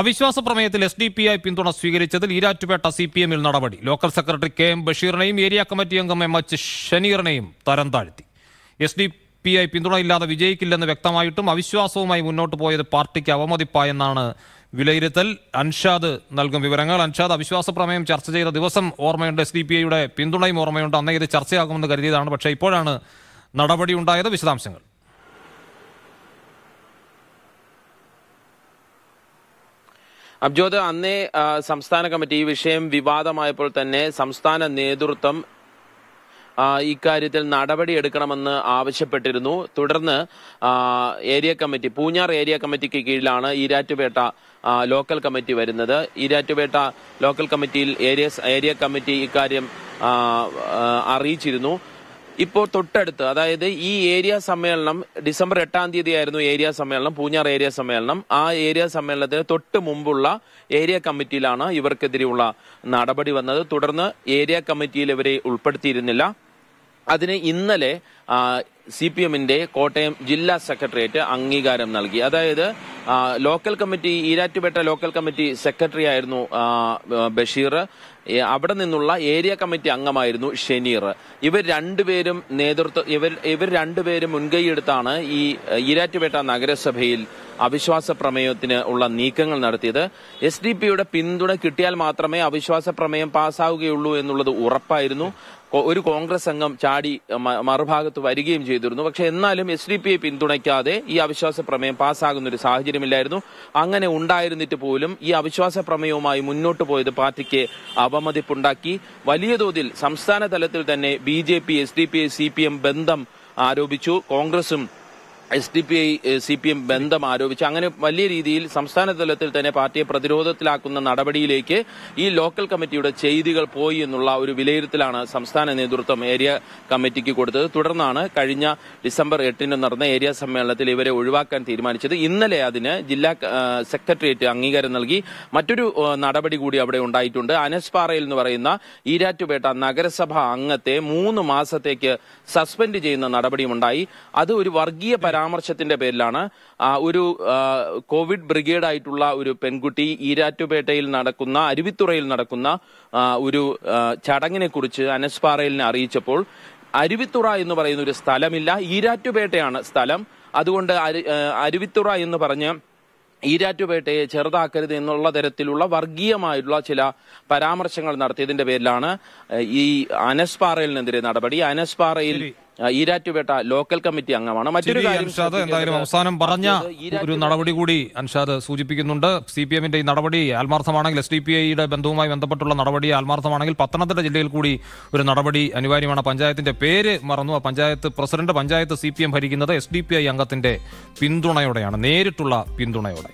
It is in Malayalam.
അവിശ്വാസ പ്രമേയത്തിൽ എസ് ഡി പി ഐ പിന്തുണ സ്വീകരിച്ചതിൽ ഈരാറ്റുപേട്ട സി പി എമ്മിൽ നടപടി ലോക്കൽ സെക്രട്ടറി കെ എം ബഷീറിനെയും ഏരിയ കമ്മിറ്റി അംഗം എം എച്ച് ഷനീറിനെയും തരം താഴ്ത്തി എസ് ഡി പി ഐ പിന്തുണയില്ലാതെ വിജയിക്കില്ലെന്ന് വ്യക്തമായിട്ടും അവിശ്വാസവുമായി മുന്നോട്ട് പോയത് പാർട്ടിക്ക് അവമതിപ്പായെന്നാണ് വിലയിരുത്തൽ അൻഷാദ് നൽകും വിവരങ്ങൾ അൻഷാദ് അവിശ്വാസ പ്രമേയം ചർച്ച ചെയ്ത ദിവസം ഓർമ്മയുണ്ട് എസ് ഡി പി ഐയുടെ പിന്തുണയും ഓർമ്മയുണ്ട് അന്നേ ഇത് ചർച്ചയാകുമെന്ന് കരുതിയതാണ് പക്ഷേ ഇപ്പോഴാണ് നടപടി ഉണ്ടായത് വിശദാംശങ്ങൾ അബ്ജോദ് അന്നേ സംസ്ഥാന കമ്മിറ്റി ഈ വിഷയം വിവാദമായപ്പോൾ തന്നെ സംസ്ഥാന നേതൃത്വം ഇക്കാര്യത്തിൽ നടപടിയെടുക്കണമെന്ന് ആവശ്യപ്പെട്ടിരുന്നു തുടർന്ന് ഏരിയ കമ്മിറ്റി പൂഞ്ഞാർ ഏരിയ കമ്മിറ്റിക്ക് കീഴിലാണ് ഈരാറ്റുപേട്ട ലോക്കൽ കമ്മിറ്റി വരുന്നത് ഈരാറ്റുപേട്ട ലോക്കൽ കമ്മിറ്റിയിൽ ഏരിയ ഏരിയ കമ്മിറ്റി ഇക്കാര്യം അറിയിച്ചിരുന്നു ഇപ്പോൾ തൊട്ടടുത്ത് അതായത് ഈ ഏരിയ സമ്മേളനം ഡിസംബർ എട്ടാം തീയതി ആയിരുന്നു ഏരിയ സമ്മേളനം പൂഞ്ഞാർ ഏരിയ സമ്മേളനം ആ ഏരിയ സമ്മേളനത്തിന് തൊട്ട് മുമ്പുള്ള ഏരിയ കമ്മിറ്റിയിലാണ് ഇവർക്കെതിരെയുള്ള നടപടി വന്നത് തുടർന്ന് ഏരിയ കമ്മിറ്റിയിൽ ഇവരെ ഉൾപ്പെടുത്തിയിരുന്നില്ല അതിന് ഇന്നലെ സി പി എമ്മിന്റെ കോട്ടയം ജില്ലാ സെക്രട്ടേറിയറ്റ് അംഗീകാരം നൽകി അതായത് local committee Erattupetta local committee secretary ആയിരുന്നു ബഷീർ അവിടെ നിന്നുള്ള ഏരിയ കമ്മിറ്റി അംഗമായിരുന്നു ഷെനീർ ഇവർ രണ്ടുപേരും നേതൃത്വം ഇവർ ഇവർ രണ്ടുപേരും മുൻകൈയെടുത്താണ് ഈ ഈരാറ്റുപേട്ട നഗരസഭയിൽ അവിശ്വാസ പ്രമേയത്തിന് ഉള്ള നീക്കങ്ങൾ നടത്തിയത് എസ് ഡി പിയുടെ പിന്തുണ കിട്ടിയാൽ മാത്രമേ അവിശ്വാസ പ്രമേയം പാസ്സാവുകയുള്ളൂ എന്നുള്ളത് ഉറപ്പായിരുന്നു ഒരു കോൺഗ്രസ് അംഗം ചാടി മറുഭാഗത്ത് വരികയും ചെയ്തിരുന്നു പക്ഷെ എന്നാലും എസ് ഡി പിയെ പിന്തുണയ്ക്കാതെ ഈ അവിശ്വാസ പ്രമേയം പാസ്സാകുന്ന ഒരു സാഹചര്യമില്ലായിരുന്നു അങ്ങനെ ഉണ്ടായിരുന്നിട്ട് പോലും ഈ അവിശ്വാസ പ്രമേയവുമായി മുന്നോട്ട് പോയത് പാർട്ടിക്ക് അവമതിപ്പുണ്ടാക്കി വലിയ തോതിൽ സംസ്ഥാന തലത്തിൽ തന്നെ B J P S D P C P M ബന്ധം ആരോപിച്ചു കോൺഗ്രസും S D P I C P M ബന്ധം ആരോപിച്ച് അങ്ങനെ വലിയ രീതിയിൽ സംസ്ഥാന തലത്തിൽ തന്നെ പാർട്ടിയെ പ്രതിരോധത്തിലാക്കുന്ന നടപടിയിലേക്ക് ഈ ലോക്കൽ കമ്മിറ്റിയുടെ ചെയ്തികൾ പോയി എന്നുള്ള ഒരു വിലയിരുത്തലാണ് സംസ്ഥാന നേതൃത്വം ഏരിയ കമ്മിറ്റിക്ക് കൊടുത്തത് തുടർന്നാണ് കഴിഞ്ഞ ഡിസംബർ എട്ടിന് നടന്ന ഏരിയ സമ്മേളനത്തിൽ ഇവരെ ഒഴിവാക്കാൻ തീരുമാനിച്ചത് ഇന്നലെ അതിന് ജില്ലാ സെക്രട്ടേറിയറ്റ് അംഗീകാരം നൽകി മറ്റൊരു നടപടി കൂടി അവിടെ ഉണ്ടായിട്ടുണ്ട് അനസ്പാറയിൽ എന്ന് പറയുന്ന ഈരാറ്റുപേട്ട നഗരസഭ അംഗത്തെ മൂന്ന് മാസത്തേക്ക് സസ്പെൻഡ് ചെയ്യുന്ന നടപടിയുമുണ്ടായി അത് ഒരു വർഗീയ പരാ പരാമർശത്തിന്റെ പേരിലാണ് ഒരു കോവിഡ് ബ്രിഗേഡ് ആയിട്ടുള്ള ഒരു പെൺകുട്ടി ഈരാറ്റുപേട്ടയിൽ നടക്കുന്ന അരുവിത്തുറയിൽ നടക്കുന്ന ഒരു ചടങ്ങിനെ കുറിച്ച് അനസ്പാറയിലിനെ അറിയിച്ചപ്പോൾ അരുവിത്തുറ എന്ന് പറയുന്ന ഒരു സ്ഥലമില്ല ഈരാറ്റുപേട്ടയാണ് സ്ഥലം അതുകൊണ്ട് അരുവിത്തുറ എന്ന് പറഞ്ഞ് ഈരാറ്റുപേട്ടയെ ചെറുതാക്കരുത് എന്നുള്ള തരത്തിലുള്ള വർഗീയമായിട്ടുള്ള ചില പരാമർശങ്ങൾ നടത്തിയതിന്റെ പേരിലാണ് ഈ അനസ്പാറയിലിനെതിരെ നടപടി അനസ്പാറയിൽ ഈരാറ്റുപേട്ട ലോക്കൽ കമ്മിറ്റി അംഗമാണ് മറ്റൊരു എന്തായാലും അവസാനം പറഞ്ഞ ഒരു നടപടി കൂടി അൻഷാദ് സൂചിപ്പിക്കുന്നുണ്ട് സി പി എമ്മിന്റെ ഈ നടപടി ആത്മാർത്ഥമാണെങ്കിൽ എസ് ഡി പി ഐയുടെ ബന്ധവുമായി ബന്ധപ്പെട്ടുള്ള നടപടി ആത്മാർത്ഥമാണെങ്കിൽ പത്തനംതിട്ട ജില്ലയിൽ കൂടി ഒരു നടപടി അനിവാര്യമാണ് പഞ്ചായത്തിന്റെ പേര് മറന്നു ആ പഞ്ചായത്ത് പ്രസിഡന്റ് പഞ്ചായത്ത് സി ഭരിക്കുന്നത് എസ് ഡി പി ഐ അംഗത്തിന്റെ പിന്തുണയോടെയാണ് നേരിട്ടുള്ള പിന്തുണയോടെ